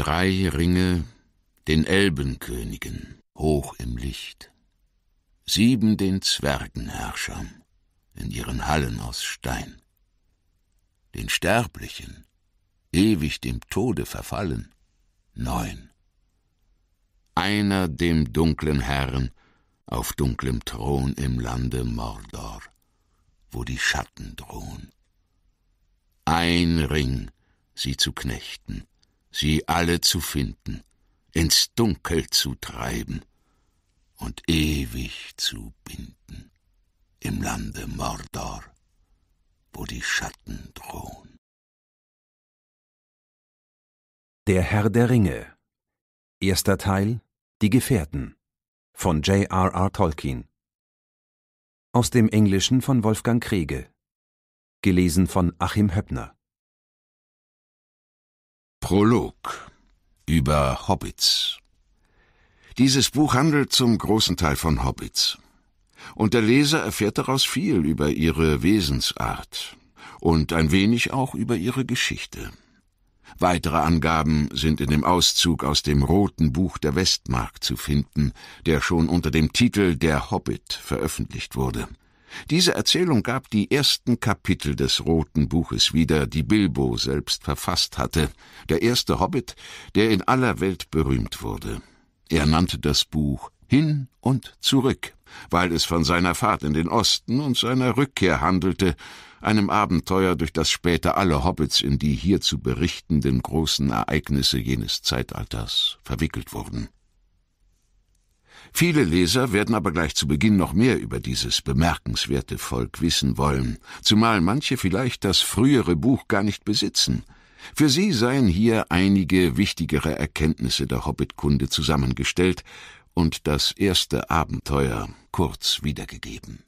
drei Ringe, den Elbenkönigen hoch im Licht, sieben den Zwergenherrschern in ihren Hallen aus Stein, den Sterblichen, ewig dem Tode verfallen, neun, einer dem dunklen Herrn auf dunklem Thron im Lande Mordor, wo die Schatten drohen. Ein Ring, sie zu knechten, sie alle zu finden, ins Dunkel zu treiben und ewig zu binden im Lande Mordor, wo die Schatten drohen. Der Herr der Ringe Erster Teil Die Gefährten von J. R. R. Tolkien aus dem Englischen von Wolfgang Kriege gelesen von Achim Höppner Prolog über Hobbits. Dieses Buch handelt zum großen Teil von Hobbits. Und der Leser erfährt daraus viel über ihre Wesensart und ein wenig auch über ihre Geschichte. Weitere Angaben sind in dem Auszug aus dem Roten Buch der Westmark zu finden, der schon unter dem Titel Der Hobbit veröffentlicht wurde. Diese Erzählung gab die ersten Kapitel des Roten Buches wieder, die Bilbo selbst verfasst hatte, der erste Hobbit, der in aller Welt berühmt wurde. Er nannte das Buch Hin und Zurück, weil es von seiner Fahrt in den Osten und seiner Rückkehr handelte, einem Abenteuer, durch das später alle Hobbits in die hier zu berichtenden großen Ereignisse jenes Zeitalters verwickelt wurden. Viele Leser werden aber gleich zu Beginn noch mehr über dieses bemerkenswerte Volk wissen wollen, zumal manche vielleicht das frühere Buch gar nicht besitzen. Für sie seien hier einige wichtigere Erkenntnisse der Hobbitkunde zusammengestellt und das erste Abenteuer kurz wiedergegeben.